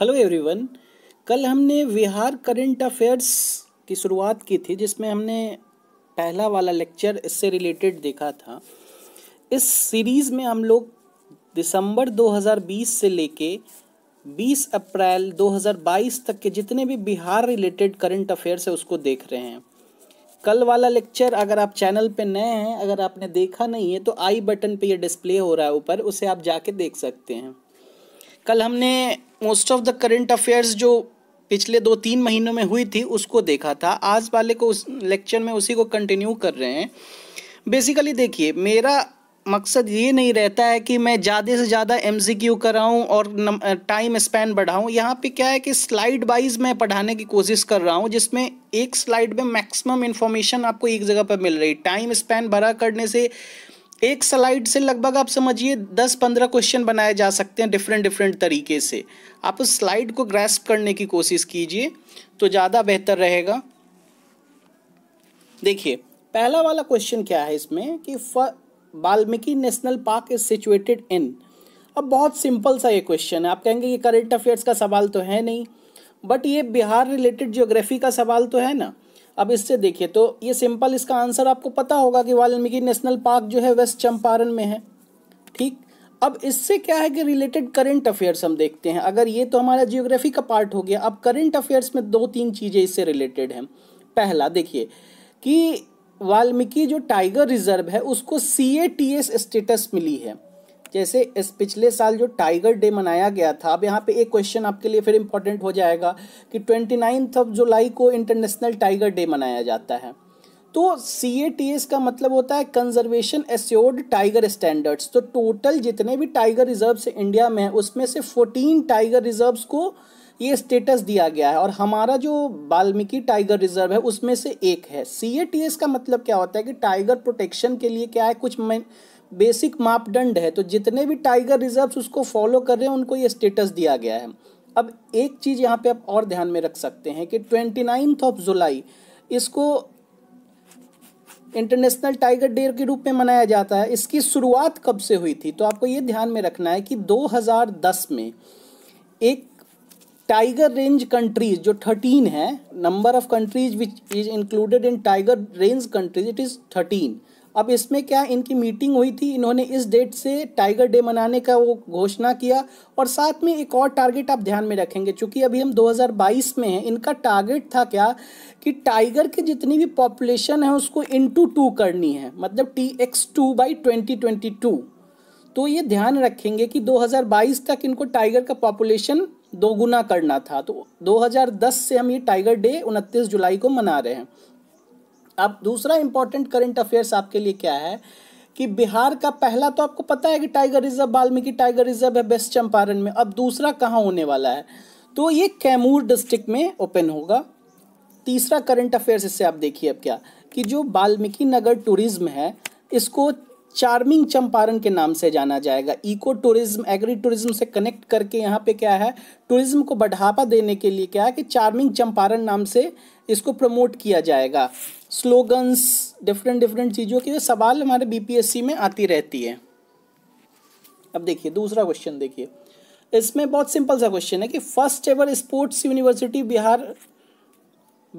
hello everyone कल हमने Bihar current affairs की शुरुआत की थी जिसमें हमने पहला वाला लेक्चर इससे रिलेटेड देखा था इस सीरीज़ में हम लोग दिसंबर 2020 से लेके 20 अप्रैल 2022 तक के जितने भी बिहार रिलेटेड करंट अफेयर्स है उसको देख रहे हैं कल वाला लेक्चर अगर आप चैनल पे नए हैं अगर आपने देखा नहीं है तो आई बटन पे ये डिस्प्ले हो रहा है ऊपर उसे आप जाके देख सकते हैं कल हमने most of the current affairs जो पिछले दो तीन महीनों में हुई थी उसको देखा था आज वाले को उस लेक्चर में उसी को कंटिन्यू कर रहे हैं बेसिकली देखिए मेरा मकसद ये नहीं रहता है कि मैं ज़्यादा से ज़्यादा एम सी क्यू कराऊँ और टाइम स्पैन बढ़ाऊँ यहाँ पे क्या है कि स्लाइड वाइज मैं पढ़ाने की कोशिश कर रहा हूँ जिसमें एक स्लाइड में मैक्सिमम इन्फॉर्मेशन आपको एक जगह पर मिल रही टाइम स्पेन भरा करने से एक स्लाइड से लगभग आप समझिए दस पंद्रह क्वेश्चन बनाए जा सकते हैं डिफरेंट डिफरेंट तरीके से आप उस स्लाइड को ग्रेस्प करने की कोशिश कीजिए तो ज़्यादा बेहतर रहेगा देखिए पहला वाला क्वेश्चन क्या है इसमें कि Valmiki national park is situated in अब बहुत सिंपल सा ये क्वेश्चन है आप कहेंगे ये करेंट अफेयर्स का सवाल तो है नहीं बट ये बिहार रिलेटेड ज्योग्राफी का सवाल तो है ना अब इससे देखिए तो ये सिंपल इसका आंसर आपको पता होगा कि वाल्मीकि नेशनल पार्क जो है वेस्ट चंपारण में है ठीक अब इससे क्या है कि रिलेटेड करेंट अफेयर्स हम देखते हैं अगर ये तो हमारा जियोग्राफी का पार्ट हो गया अब करेंट अफेयर्स में दो तीन चीज़ें इससे रिलेटेड हैं पहला देखिए कि वाल्मीकि जो टाइगर रिजर्व है उसको C A T S status मिली है जैसे इस पिछले साल जो टाइगर डे मनाया गया था अब यहाँ पे एक क्वेश्चन आपके लिए फिर इम्पोर्टेंट हो जाएगा कि ट्वेंटी नाइन्थ ऑफ जुलाई को इंटरनेशनल टाइगर डे मनाया जाता है तो सी ए टी एस का मतलब होता है कंजर्वेशन एस्योर्ड टाइगर स्टैंडर्ड्स तो टोटल जितने भी टाइगर रिजर्व्स इंडिया में है उसमें से फोर्टीन टाइगर रिजर्व्स को ये स्टेटस दिया गया है और हमारा जो वाल्मीकि टाइगर रिजर्व है उसमें से एक है सी ए टी एस का मतलब क्या होता है कि टाइगर प्रोटेक्शन के लिए क्या है कुछ बेसिक मापदंड है तो जितने भी टाइगर रिजर्व्स उसको फॉलो कर रहे हैं उनको ये स्टेटस दिया गया है अब एक चीज़ यहाँ पे आप और ध्यान में रख सकते हैं कि ट्वेंटी नाइन्थ ऑफ जुलाई इसको इंटरनेशनल टाइगर डे के रूप में मनाया जाता है इसकी शुरुआत कब से हुई थी तो आपको ये ध्यान में रखना है कि 2010 में एक टाइगर रेंज कंट्रीज जो 13 है number of countries which is included in tiger range countries it is 13 अब इसमें क्या इनकी मीटिंग हुई थी इन्होंने इस डेट से टाइगर डे मनाने का वो घोषणा किया और साथ में एक और टारगेट आप ध्यान में रखेंगे चूंकि अभी हम 2022 में हैं इनका टारगेट था क्या कि टाइगर की जितनी भी पॉपुलेशन है उसको इंटू टू करनी है मतलब T X two by twenty twenty two तो ये ध्यान रखेंगे कि 2022 तक इनको टाइगर का पॉपुलेशन दोगुना करना था तो 2010 से हम ये टाइगर डे 29 जुलाई को मना रहे हैं अब दूसरा इंपॉर्टेंट करंट अफेयर्स आपके लिए क्या है कि बिहार का पहला तो आपको पता है कि tiger reserve Valmiki tiger reserve है वेस्ट चंपारण में अब दूसरा कहाँ होने वाला है तो ये कैमूर डिस्ट्रिक्ट में ओपन होगा तीसरा करंट अफेयर्स इससे आप देखिए अब क्या कि जो वाल्मीकि नगर टूरिज्म है इसको चार्मिंग चंपारण के नाम से जाना जाएगा इको टूरिज्म एग्री टूरिज्म से कनेक्ट करके यहाँ पे क्या है टूरिज्म को बढ़ावा देने के लिए क्या है कि चार्मिंग चंपारण नाम से इसको प्रमोट किया जाएगा स्लोगन्स डिफरेंट डिफरेंट चीज़ों की सवाल हमारे बीपीएससी में आती रहती है अब देखिए दूसरा क्वेश्चन देखिए इसमें बहुत सिंपल सा क्वेश्चन है कि first ever sports university Bihar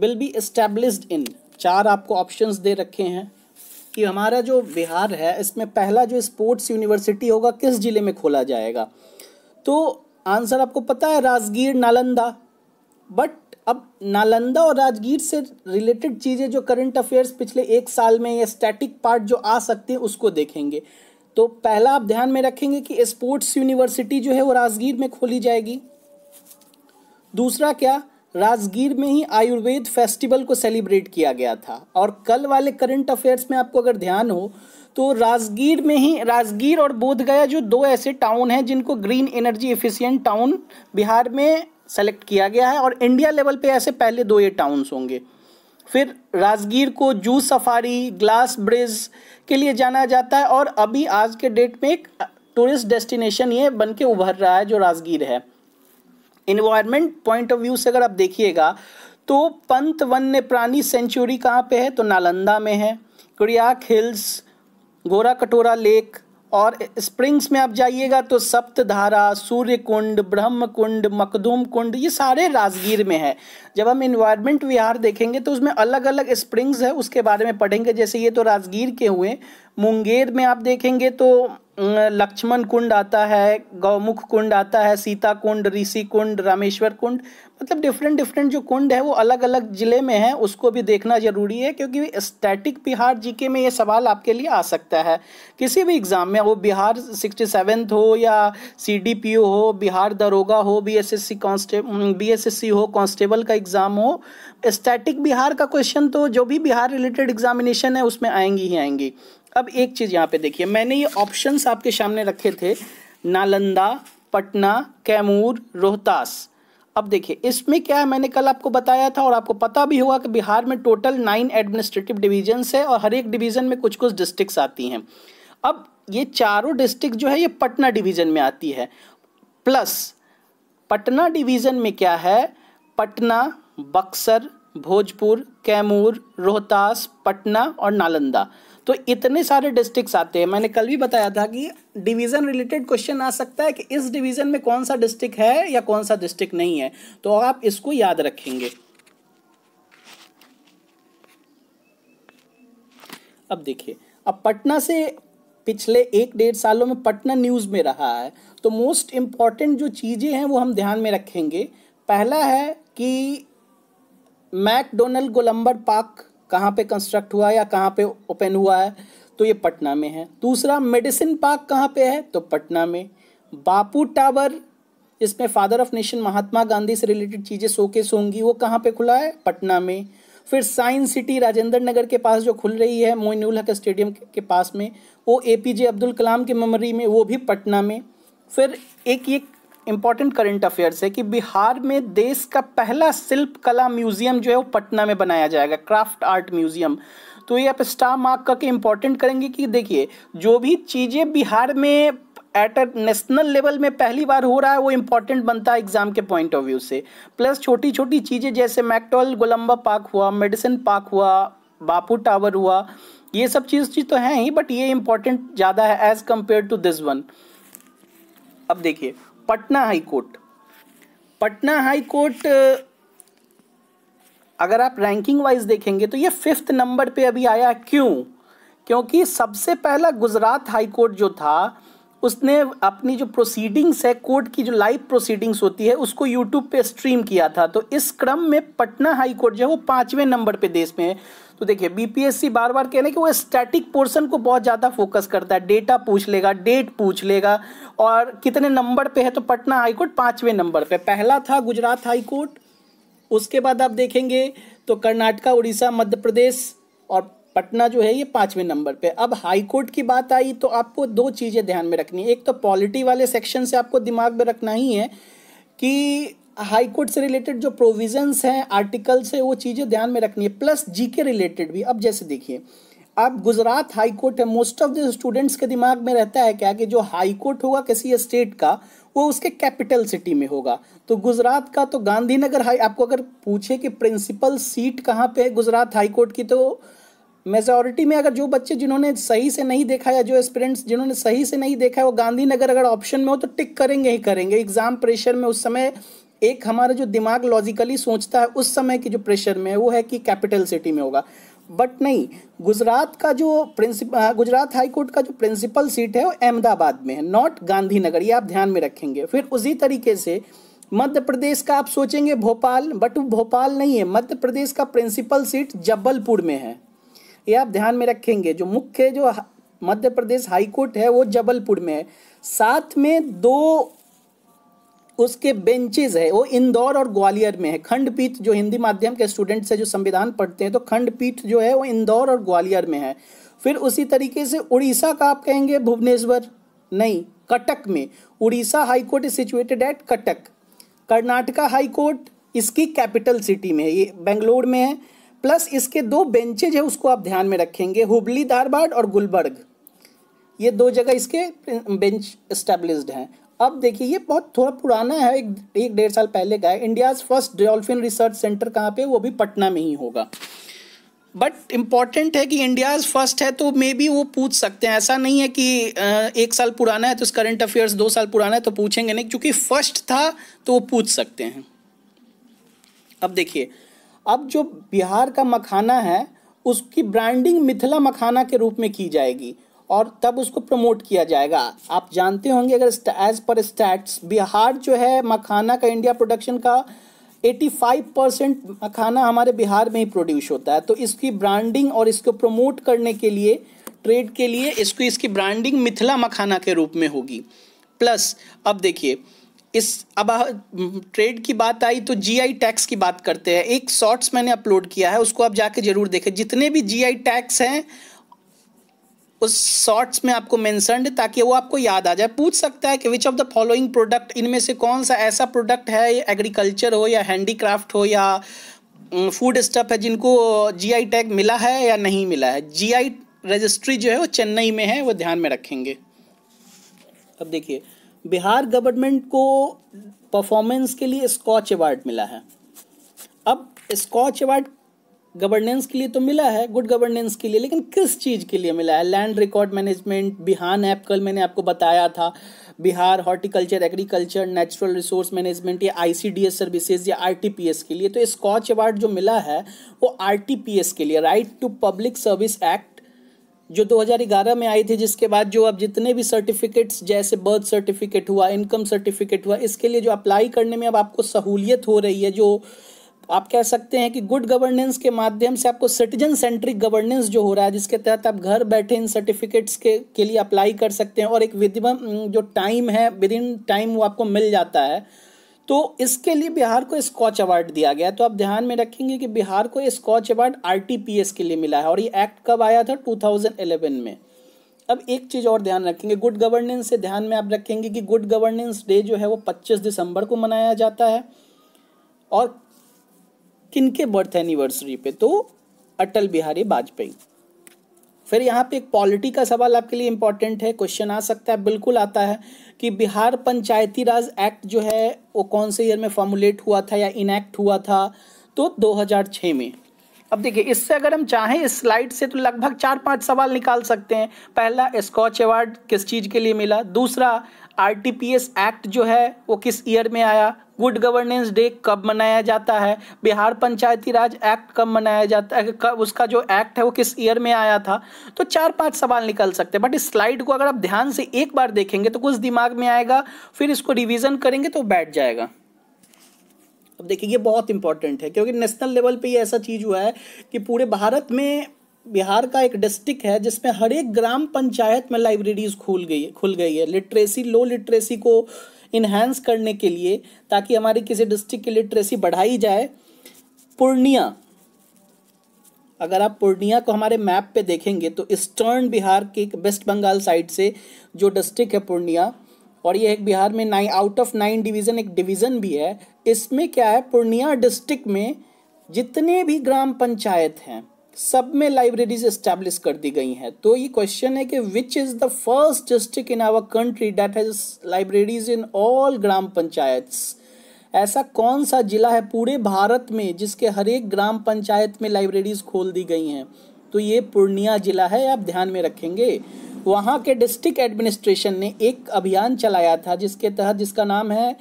will be established in चार आपको ऑप्शंस दे रखे हैं कि हमारा जो बिहार है इसमें पहला जो स्पोर्ट्स यूनिवर्सिटी होगा किस ज़िले में खोला जाएगा तो आंसर आपको पता है राजगीर नालंदा बट अब नालंदा और राजगीर से रिलेटेड चीज़ें जो करंट अफेयर्स पिछले एक साल में या स्टैटिक पार्ट जो आ सकते हैं उसको देखेंगे तो पहला आप ध्यान में रखेंगे कि स्पोर्ट्स यूनिवर्सिटी जो है वो राजगीर में खोली जाएगी दूसरा क्या राजगीर में ही आयुर्वेद फेस्टिवल को सेलिब्रेट किया गया था और कल वाले करंट अफेयर्स में आपको अगर ध्यान हो तो राजगीर में ही राजगीर और बोधगया जो दो ऐसे टाउन हैं जिनको green energy efficient town Bihar में सेलेक्ट किया गया है और इंडिया लेवल पे ऐसे पहले दो ये टाउन्स होंगे फिर राजगीर को जू सफारी ग्लास ब्रिज के लिए जाना जाता है और अभी आज के डेट में एक टूरिस्ट डेस्टिनेशन ये बन के उभर रहा है जो राजगीर है इन्वायरमेंट पॉइंट ऑफ व्यू से अगर आप देखिएगा तो पंत वन्य प्राणी सेंचुरी कहाँ पे है तो नालंदा में है कुड़िया हिल्स गोरा कटोरा लेक और स्प्रिंग्स में आप जाइएगा तो सप्तधारा सूर्य कुंड ब्रह्म कुंड मकदूम कुंड ये सारे राजगीर में है जब हम इन्वायरमेंट विहार देखेंगे तो उसमें अलग अलग स्प्रिंग्स है उसके बारे में पढ़ेंगे जैसे ये तो राजगीर के हुए मुंगेर में आप देखेंगे तो लक्ष्मण कुंड आता है गौमुख कुंड आता है सीता कुंड ऋषि कुंड रामेश्वर कुंड मतलब डिफरेंट डिफरेंट जो कुंड है वो अलग अलग ज़िले में है उसको भी देखना ज़रूरी है क्योंकि स्टैटिक बिहार जीके में ये सवाल आपके लिए आ सकता है किसी भी एग्ज़ाम में वो बिहार सिक्सटी सेवेंथ हो या सी डी पी ओ हो बिहार दरोगा हो B S S C constable B S S C हो कॉन्स्टेबल का एग्ज़ाम हो स्टैटिक बिहार का क्वेश्चन तो जो भी बिहार रिलेटेड एग्जामिनेशन है उसमें आएंगी ही आएंगी अब एक चीज़ यहाँ पे देखिए मैंने ये ऑप्शंस आपके सामने रखे थे नालंदा पटना कैमूर रोहतास अब देखिए इसमें क्या है मैंने कल आपको बताया था और आपको पता भी होगा कि बिहार में टोटल नाइन एडमिनिस्ट्रेटिव डिवीजन्स है और हर एक डिवीज़न में कुछ कुछ डिस्ट्रिक्स आती हैं अब ये चारों डिस्ट्रिक्ट जो है ये पटना डिवीज़न में आती है प्लस पटना डिवीज़न में क्या है पटना बक्सर भोजपुर कैमूर रोहतास पटना और नालंदा तो इतने सारे डिस्ट्रिक्ट आते हैं मैंने कल भी बताया था कि डिवीज़न रिलेटेड क्वेश्चन आ सकता है कि इस डिवीज़न में कौन सा डिस्ट्रिक्ट है या कौन सा डिस्ट्रिक्ट नहीं है तो आप इसको याद रखेंगे अब देखिए अब पटना से पिछले एक डेढ़ सालों में पटना न्यूज़ में रहा है तो मोस्ट इंपॉर्टेंट जो चीज़ें हैं वो हम ध्यान में रखेंगे पहला है कि मैकडोनल्ड गोलम्बर पार्क कहाँ पे कंस्ट्रक्ट हुआ या कहाँ पे ओपन हुआ है तो ये पटना में है दूसरा मेडिसिन पार्क कहाँ पे है तो पटना में बापू टावर जिसमें father of nation Mahatma Gandhi से रिलेटेड चीज़ें शोकेस होंगी वो कहाँ पे खुला है पटना में फिर साइंस सिटी राजेंद्र नगर के पास जो खुल रही है मोइनुल हक स्टेडियम के पास में वो ए पी जे अब्दुल कलाम के मेमोरी में वो भी पटना में फिर एक ये इम्पॉर्टेंट करंट अफेयर्स है कि बिहार में देश का पहला शिल्प कला म्यूजियम जो है वो पटना में बनाया जाएगा क्राफ्ट आर्ट म्यूजियम तो ये आप स्टार मार्क करके इम्पॉर्टेंट करेंगे कि देखिए जो भी चीज़ें बिहार में एट अ नेशनल लेवल में पहली बार हो रहा है वो इम्पॉर्टेंट बनता है एग्जाम के पॉइंट ऑफ व्यू से प्लस छोटी छोटी चीज़ें जैसे मैकटोल गोलम्बा पार्क हुआ मेडिसिन पार्क हुआ बापू टावर हुआ ये सब चीज़ चीज़ तो हैं ही बट ये इंपॉर्टेंट ज़्यादा है as compare to this one अब देखिए Patna high court Patna high court अगर आप रैंकिंग वाइज देखेंगे तो ये फिफ्थ नंबर पे अभी आया क्यों क्योंकि सबसे पहला गुजरात हाई कोर्ट जो था उसने अपनी जो प्रोसीडिंग्स है कोर्ट की जो लाइव प्रोसीडिंग्स होती है उसको यूट्यूब पे स्ट्रीम किया था तो इस क्रम में पटना हाई कोर्ट जो है वो पाँचवें नंबर पे देश में है तो देखिए बीपीएससी बार बार कह रहे हैं कि वो स्टैटिक पोर्शन को बहुत ज़्यादा फोकस करता है डेटा पूछ लेगा डेट पूछ लेगा और कितने नंबर पे है तो पटना हाईकोर्ट पाँचवें नंबर पे पहला था गुजरात हाईकोर्ट उसके बाद आप देखेंगे तो कर्नाटका उड़ीसा मध्य प्रदेश और पटना जो है ये पाँचवें नंबर पे अब हाई कोर्ट की बात आई तो आपको दो चीज़ें ध्यान में रखनी है एक तो पॉलिटी वाले सेक्शन से आपको दिमाग में रखना ही है कि हाई कोर्ट से रिलेटेड जो प्रोविजंस हैं आर्टिकल्स है वो चीज़ें ध्यान में रखनी है प्लस जी के रिलेटेड भी अब जैसे देखिए अब गुजरात हाई कोर्ट है मोस्ट ऑफ द स्टूडेंट्स के दिमाग में रहता है क्या कि जो हाई कोर्ट होगा किसी स्टेट का वो उसके कैपिटल सिटी में होगा तो गुजरात का तो गांधीनगर हाई आपको अगर पूछे कि प्रिंसिपल सीट कहाँ पे है गुजरात हाई कोर्ट की तो मेजोरिटी में अगर जो बच्चे जिन्होंने सही से नहीं देखा या जो स्टूडेंट्स जिन्होंने सही से नहीं देखा है वो गांधीनगर अगर ऑप्शन में हो तो टिक करेंगे ही करेंगे एग्जाम प्रेशर में उस समय एक हमारा जो दिमाग लॉजिकली सोचता है उस समय के जो प्रेशर में वो है कि कैपिटल सिटी में होगा बट नहीं गुजरात का जो प्रिंसिपल गुजरात हाई कोर्ट का जो प्रिंसिपल सीट है वो अहमदाबाद में है नॉट गांधीनगर ये आप ध्यान में रखेंगे फिर उसी तरीके से मध्य प्रदेश का आप सोचेंगे भोपाल बट भोपाल नहीं है मध्य प्रदेश का प्रिंसिपल सीट जबलपुर में है ये आप ध्यान में रखेंगे जो मुख्य जो मध्य प्रदेश हाईकोर्ट है वो जबलपुर में है साथ में दो उसके बेंचेज है वो इंदौर और ग्वालियर में है खंडपीठ जो हिंदी माध्यम के स्टूडेंट्स है जो संविधान पढ़ते हैं तो खंडपीठ जो है वो इंदौर और ग्वालियर में है फिर उसी तरीके से उड़ीसा का आप कहेंगे भुवनेश्वर नहीं कटक में Odisha high court is situated at Cuttack Karnataka high court इसकी कैपिटल सिटी में है ये बेंगलोर में है प्लस इसके दो बेंचेज है उसको आप ध्यान में रखेंगे हुबली धारवाड़ और गुलबर्ग ये दो जगह इसके बेंच इस्टेब्लिश हैं अब देखिए ये बहुत थोड़ा पुराना है एक एक डेढ़ साल पहले का है India's first dolphin research centre कहाँ पे वो भी पटना में ही होगा बट इम्पॉर्टेंट है कि इंडियाज फर्स्ट है तो मे बी वो पूछ सकते हैं ऐसा नहीं है कि एक साल पुराना है तो करंट अफेयर्स दो साल पुराना है तो पूछेंगे नहीं क्योंकि फर्स्ट था तो वो पूछ सकते हैं अब देखिए अब जो बिहार का मखाना है उसकी ब्रांडिंग मिथिला मखाना के रूप में की जाएगी और तब उसको प्रमोट किया जाएगा आप जानते होंगे अगर एज पर स्टैट्स बिहार जो है मखाना का इंडिया प्रोडक्शन का 85 परसेंट मखाना हमारे बिहार में ही प्रोड्यूस होता है तो इसकी ब्रांडिंग और इसको प्रमोट करने के लिए ट्रेड के लिए इसको इसकी ब्रांडिंग मिथिला मखाना के रूप में होगी प्लस अब देखिए इस अब ट्रेड की बात आई तो जीआई टैक्स की बात करते हैं एक शॉर्ट्स मैंने अपलोड किया है उसको आप जाके जरूर देखें जितने भी जीआई टैक्स हैं उस शॉर्ट्स में आपको मैंसनड ताकि वो आपको याद आ जाए पूछ सकता है कि which of the following product इनमें से कौन सा ऐसा प्रोडक्ट है एग्रीकल्चर हो या हैंडीक्राफ्ट हो या फूड स्टफ है जिनको जीआई टैग मिला है या नहीं मिला है जीआई रजिस्ट्री जो है वो चेन्नई में है वो ध्यान में रखेंगे अब देखिए बिहार गवर्नमेंट को परफॉर्मेंस के लिए स्कॉच अवार्ड मिला है अब स्कॉच अवार्ड गवर्नेंस के लिए तो मिला है गुड गवर्नेंस के लिए लेकिन किस चीज़ के लिए मिला है लैंड रिकॉर्ड मैनेजमेंट बिहान ऐप कल मैंने आपको बताया था Bihar horticulture agriculture natural resource management या आईसीडीएस सर्विसेज या आरटीपीएस के लिए तो स्कॉच अवार्ड जो मिला है वो एस के लिए right to public service act जो 2011 में आई थी जिसके बाद जो अब जितने भी सर्टिफिकेट्स जैसे बर्थ सर्टिफिकेट हुआ इनकम सर्टिफिकेट हुआ इसके लिए जो अप्लाई करने में अब आपको सहूलियत हो रही है जो आप कह सकते हैं कि गुड गवर्नेंस के माध्यम से आपको सिटीजन सेंट्रिक गवर्नेंस जो हो रहा है जिसके तहत आप घर बैठे इन सर्टिफिकेट्स के के लिए अप्लाई कर सकते हैं और एक विधिम जो टाइम है विद इन टाइम वो आपको मिल जाता है तो इसके लिए बिहार को स्कॉच अवार्ड दिया गया तो आप ध्यान में रखेंगे कि बिहार को ये स्कॉच अवार्ड आर के लिए मिला है और ये एक्ट कब आया था टू में अब एक चीज़ और ध्यान रखेंगे गुड गवर्नेंस से ध्यान में आप रखेंगे कि गुड गवर्नेंस डे जो है वो 25 दिसंबर को मनाया जाता है और किनके बर्थ एनिवर्सरी पे तो अटल बिहारी वाजपेयी फिर यहाँ पे एक पॉलिटी का सवाल आपके लिए इम्पोर्टेंट है क्वेश्चन आ सकता है बिल्कुल आता है कि बिहार पंचायती राज एक्ट जो है वो कौन से ईयर में फॉर्मुलेट हुआ था या इनएक्ट हुआ था तो 2006 में अब देखिए इससे अगर हम चाहें इस स्लाइड से तो लगभग चार पांच सवाल निकाल सकते हैं पहला स्कॉच अवार्ड किस चीज़ के लिए मिला दूसरा आरटीपीएस एक्ट जो है वो किस ईयर में आया गुड गवर्नेंस डे कब मनाया जाता है बिहार पंचायती राज एक्ट कब मनाया जाता है कब उसका जो एक्ट है वो किस ईयर में आया था तो चार पांच सवाल निकल सकते हैं बट इस स्लाइड को अगर आप ध्यान से एक बार देखेंगे तो कुछ दिमाग में आएगा फिर इसको रिविजन करेंगे तो बैठ जाएगा अब देखिए ये बहुत इंपॉर्टेंट है क्योंकि नेशनल लेवल पे ये ऐसा चीज़ हुआ है कि पूरे भारत में बिहार का एक डिस्ट्रिक्ट है जिसमें हर एक ग्राम पंचायत में लाइब्रेरीज खुल गई है खुल गई है लिटरेसी लो लिटरेसी को इन्हेंस करने के लिए ताकि हमारी किसी डिस्ट्रिक्ट की लिटरेसी बढ़ाई जाए पूर्णिया अगर आप पूर्णिया को हमारे मैप पे देखेंगे तो ईस्टर्न बिहार के वेस्ट बंगाल साइड से जो डिस्ट्रिक्ट है पूर्णिया और ये एक बिहार में nine out of nine division एक डिवीज़न भी है इसमें क्या है पूर्णिया डिस्ट्रिक्ट में जितने भी ग्राम पंचायत हैं सब में लाइब्रेरीज एस्टेब्लिश कर दी गई हैं तो ये क्वेश्चन है कि which is the first district in our country that has libraries in all gram panchayat ऐसा कौन सा जिला है पूरे भारत में जिसके हर एक ग्राम पंचायत में लाइब्रेरीज खोल दी गई हैं तो ये पूर्णिया जिला है आप ध्यान में रखेंगे वहाँ के डिस्ट्रिक्ट एडमिनिस्ट्रेशन ने एक अभियान चलाया था जिसके तहत जिसका नाम है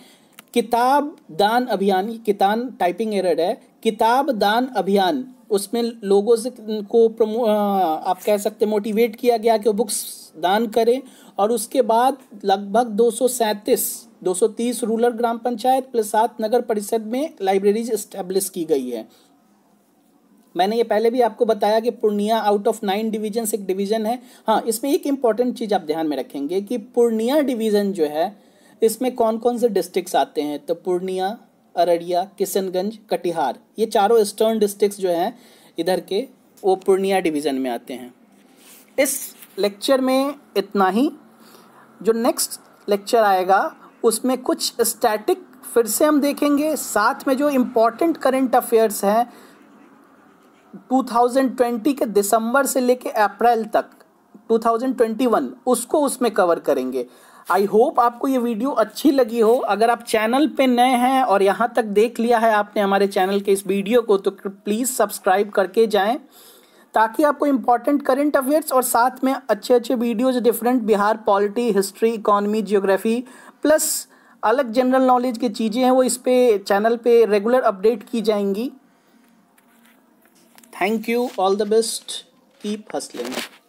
किताब दान अभियान कितान टाइपिंग एरर है किताब दान अभियान उसमें लोगों से को प्रमो आप कह सकते मोटिवेट किया गया कि वो बुक्स दान करें और उसके बाद लगभग दो सौ रूरल ग्राम पंचायत प्लस सात नगर परिषद में लाइब्रेरीज इस्टेब्लिश की गई है मैंने ये पहले भी आपको बताया कि Purnia out of nine division एक डिवीजन है हाँ इसमें एक इम्पॉर्टेंट चीज़ आप ध्यान में रखेंगे कि पूर्णिया डिवीजन जो है इसमें कौन कौन से डिस्ट्रिक्ट आते हैं तो पूर्णिया अररिया किशनगंज कटिहार ये चारों ईस्टर्न डिस्ट्रिक्ट जो हैं इधर के वो पूर्णिया डिवीज़न में आते हैं इस लेक्चर में इतना ही जो नेक्स्ट लेक्चर आएगा उसमें कुछ स्टैटिक फिर से हम देखेंगे साथ में जो इम्पोर्टेंट करंट अफेयर्स हैं 2020 के दिसंबर से लेके अप्रैल तक 2021 उसको उसमें कवर करेंगे आई होप आपको ये वीडियो अच्छी लगी हो अगर आप चैनल पे नए हैं और यहाँ तक देख लिया है आपने हमारे चैनल के इस वीडियो को तो प्लीज़ सब्सक्राइब करके जाएं ताकि आपको इम्पॉर्टेंट करंट अफेयर्स और साथ में अच्छे अच्छे videos different Bihar polity history economy geography plus अलग जनरल नॉलेज की चीज़ें हैं वो इस पे चैनल पे रेगुलर अपडेट की जाएंगी thank you all the best keep hustling